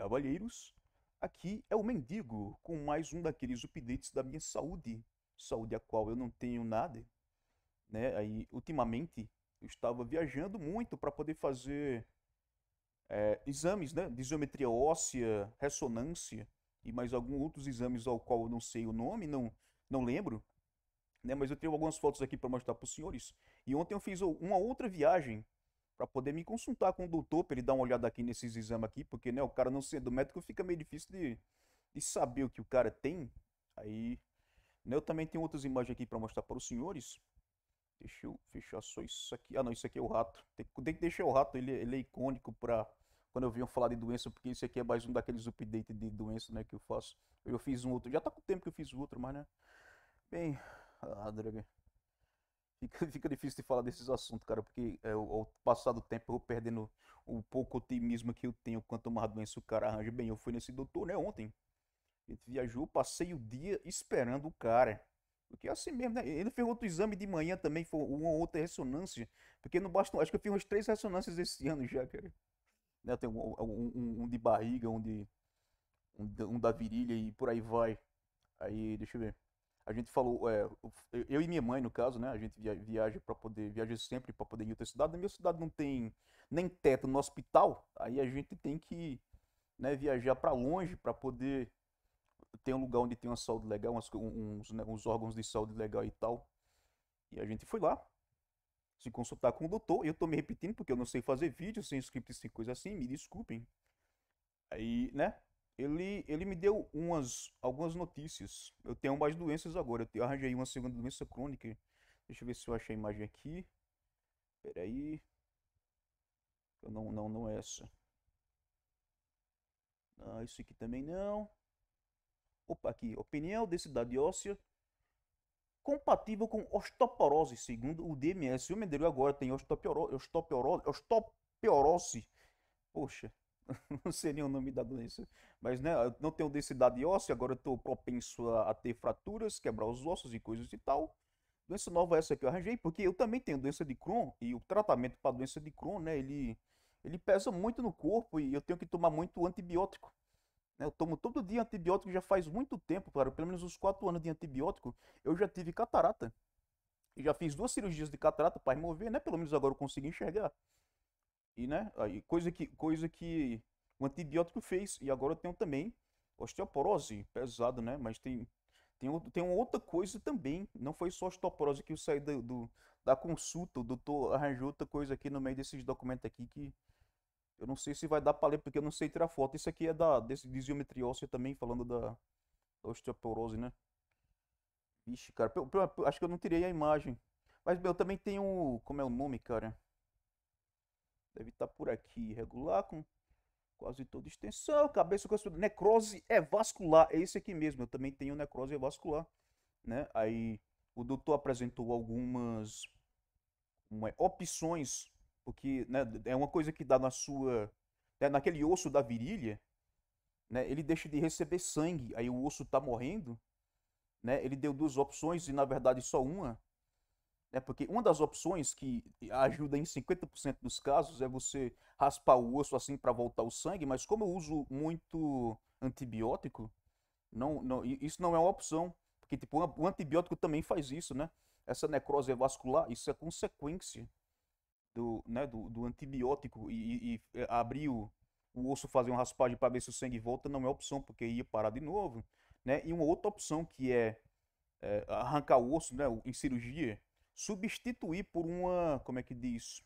cavalheiros, aqui é o Mendigo, com mais um daqueles updates da minha saúde, saúde a qual eu não tenho nada, né? Aí, ultimamente, eu estava viajando muito para poder fazer é, exames, né? De isometria óssea, ressonância e mais alguns outros exames ao qual eu não sei o nome, não, não lembro. Né, mas eu tenho algumas fotos aqui para mostrar para os senhores. E ontem eu fiz uma outra viagem para poder me consultar com o doutor, para ele dar uma olhada aqui nesses exames aqui, porque né, o cara não sendo médico fica meio difícil de, de saber o que o cara tem. Aí, né, eu também tenho outras imagens aqui para mostrar para os senhores. Deixa eu fechar só isso aqui. Ah, não, isso aqui é o rato. Tem, tem que deixar o rato, ele, é, ele é icônico para quando eu venho falar de doença, porque isso aqui é mais um daqueles updates de doença, né, que eu faço. Eu fiz um outro, já tá com o tempo que eu fiz o outro, mas né. Bem, ah, droga. Fica, fica difícil de falar desses assuntos, cara, porque é, ao passar do tempo eu perdendo o pouco otimismo que eu tenho quanto uma doença o cara arranja. Bem, eu fui nesse doutor, né, ontem. A gente viajou, passei o dia esperando o cara. Porque é assim mesmo, né? Ele fez outro exame de manhã também, foi uma outra ressonância. Porque não basta. Acho que eu fiz umas três ressonâncias esse ano já, cara. Né? Tem um, um, um, de barriga, um de. Um, da virilha e por aí vai. Aí, deixa eu ver a gente falou, é, eu e minha mãe, no caso, né? A gente viaja para poder, viaja sempre para poder ir outra cidade. Na minha cidade não tem nem teto no hospital, aí a gente tem que né, viajar para longe para poder ter um lugar onde tem uma saúde legal, uns, né, uns órgãos de saúde legal e tal. E a gente foi lá se consultar com o doutor. Eu tô me repetindo porque eu não sei fazer vídeo sem script, sem coisa assim, me desculpem. Aí, né? ele, ele me deu umas, algumas notícias. Eu tenho umas doenças agora. Eu, arranjei uma segunda doença crônica. Deixa eu ver se eu acho a imagem aqui. Peraí. Eu não, não, não é essa. Ah, isso aqui também não. Opa, aqui. Opinião densidade óssea compatível com osteoporose, segundo o DMS. O Mendeiro agora tem osteoporose, osteoporose, osteoporose. Poxa, não seria o nome da doença, mas né, eu não tenho densidade óssea, agora eu estou propenso a, a, ter fraturas, quebrar os ossos e coisas e tal. Doença nova essa que eu arranjei, porque eu também tenho doença de Crohn e o tratamento para doença de Crohn, né, ele, ele pesa muito no corpo e eu tenho que tomar muito antibiótico. Né. Eu tomo todo dia antibiótico já faz muito tempo, claro, pelo menos uns 4 anos de antibiótico. Eu já tive catarata. E já fiz duas cirurgias de catarata para remover, né? Pelo menos agora eu consegui enxergar. E, né, coisa que, coisa que o antibiótico fez. E agora eu tenho também osteoporose, pesado, né? Mas tem, tem, tem uma outra coisa também. Não foi só osteoporose que eu saí do, do, da consulta. O doutor arranjou outra coisa aqui no meio desses documentos aqui que eu não sei se vai dar para ler porque eu não sei tirar foto. Isso aqui é da desse, também, falando da, da osteoporose, né? Vixe, cara, eu, eu, eu, acho que eu não tirei a imagem. Mas eu também tenho. Como é o nome, cara? Deve estar tá por aqui, regular com quase toda extensão. Cabeça com necrose é vascular. É esse aqui mesmo. Eu também tenho necrose vascular. Né? Aí o doutor apresentou algumas uma, opções, porque né, é uma coisa que dá na sua. Né, naquele osso da virilha, né, ele deixa de receber sangue. Aí o osso está morrendo. Né? Ele deu duas opções e na verdade só uma né? Porque uma das opções que ajuda em 50% dos casos é você raspar o osso assim para voltar o sangue, mas como eu uso muito antibiótico, não, não, isso não é uma opção. Porque tipo, o antibiótico também faz isso, né? Essa necrose vascular, isso é consequência do, né, do, do antibiótico e, e, e é, abrir o, o osso fazer uma raspagem para ver se o sangue volta não é opção, porque ia parar de novo. Né? E uma outra opção que é, é arrancar o osso né, em cirurgia, substituir por uma, como é que diz?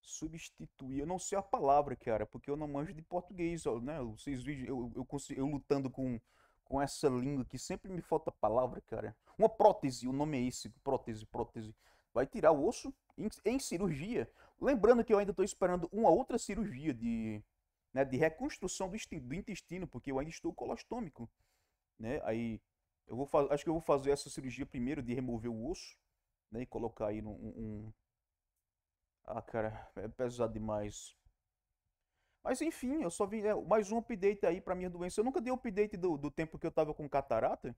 Substituir, eu não sei a palavra, cara, porque eu não manjo de português, né? Vocês vídeos eu, eu, eu, eu lutando com, com essa língua que sempre me falta palavra, cara. Uma prótese, o nome é esse, prótese, prótese. Vai tirar o osso em, em cirurgia. Lembrando que eu ainda estou esperando uma outra cirurgia de, né, de reconstrução do, do intestino, porque eu ainda estou colostômico, né? Aí eu vou acho que eu vou fazer essa cirurgia primeiro de remover o osso né, e colocar aí num. Um, Ah, cara, é pesado demais. Mas enfim, eu só vi É, mais um update aí pra minha doença. Eu nunca dei update do, do tempo que eu tava com catarata,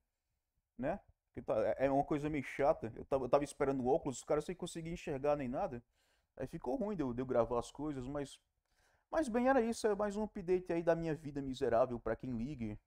né? Que tá, é, é uma coisa meio chata. Eu tava, eu tava esperando o óculos, os caras sem conseguir enxergar nem nada. Aí ficou ruim de eu, de eu gravar as coisas, mas. Mas bem, era isso. É mais um update aí da minha vida miserável para quem ligue.